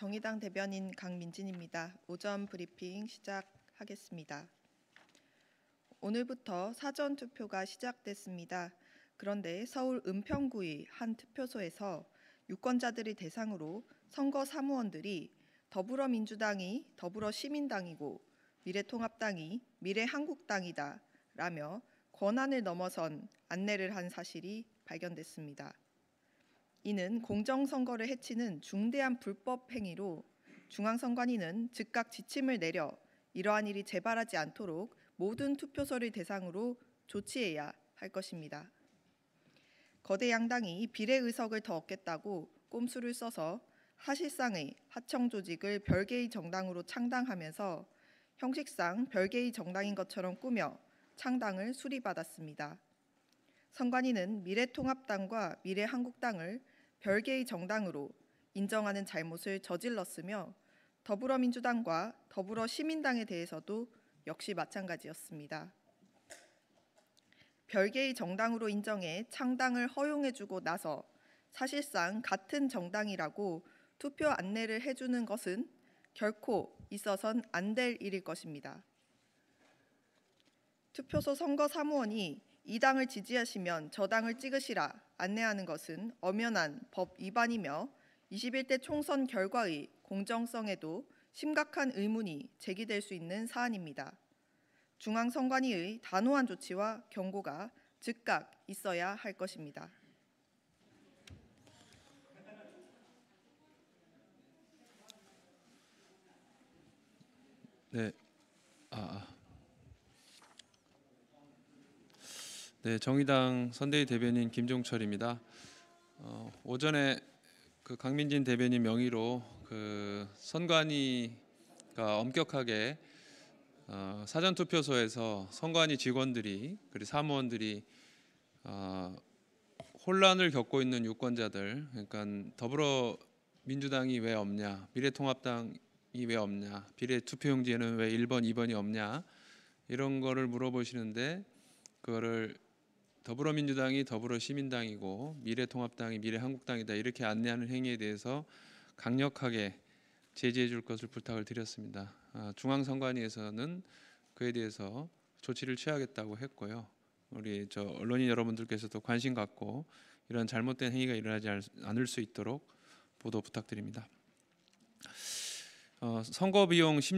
정의당 대변인 강민진입니다. 오전 브리핑 시작하겠습니다. 오늘부터 사전 투표가 시작됐습니다. 그런데 서울 은평구의 한 투표소에서 유권자들이 대상으로 선거 사무원들이 더불어민주당이 더불어시민당이고 미래통합당이 미래한국당이다 라며 권한을 넘어선 안내를 한 사실이 발견됐습니다. 이는 공정선거를 해치는 중대한 불법 행위로 중앙선관위는 즉각 지침을 내려 이러한 일이 재발하지 않도록 모든 투표소를 대상으로 조치해야 할 것입니다. 거대 양당이 비례 의석을 더 얻겠다고 꼼수를 써서 사실상의 하청 조직을 별개의 정당으로 창당하면서 형식상 별개의 정당인 것처럼 꾸며 창당을 수리받았습니다. 선관위는 미래통합당과 미래한국당을 별개의 정당으로 인정하는 잘못을 저질렀으며 더불어민주당과 더불어 시민당에 대해서도 역시 마찬가지였습니다. 별개의 정당으로 인정해 창당을 허용해주고 나서 사실상 같은 정당이라고 투표 안내를 해주는 것은 결코 있어선 안 될 일일 것입니다. 투표소 선거 사무원이 이 당을 지지하시면 저 당을 찍으시라 안내하는 것은 엄연한 법 위반이며 21대 총선 결과의 공정성에도 심각한 의문이 제기될 수 있는 사안입니다. 중앙선관위의 단호한 조치와 경고가 즉각 있어야 할 것입니다. 네, 네, 정의당 선대위 대변인 김종철입니다. 어, 오전에 그 강민진 대변인 명의로 그 선관위가 엄격하게 어, 사전 투표소에서 선관위 직원들이 그리고 사무원들이 어, 혼란을 겪고 있는 유권자들, 그러니까 더불어민주당이 왜 없냐, 미래통합당이 왜 없냐, 비례 투표용지에는 왜 1번, 2번이 없냐 이런 거를 물어보시는데 그거를 더불어민주당이 더불어시민당이고 미래통합당이 미래한국당이다 이렇게 안내하는 행위에 대해서 강력하게 제재해 줄 것을 부탁을 드렸습니다. 아, 중앙선관위에서는 그에 대해서 조치를 취하겠다고 했고요. 우리 저 언론인 여러분들께서도 관심 갖고 이런 잘못된 행위가 일어나지 않을 수 있도록 보도 부탁드립니다. 어, 선거 비용 16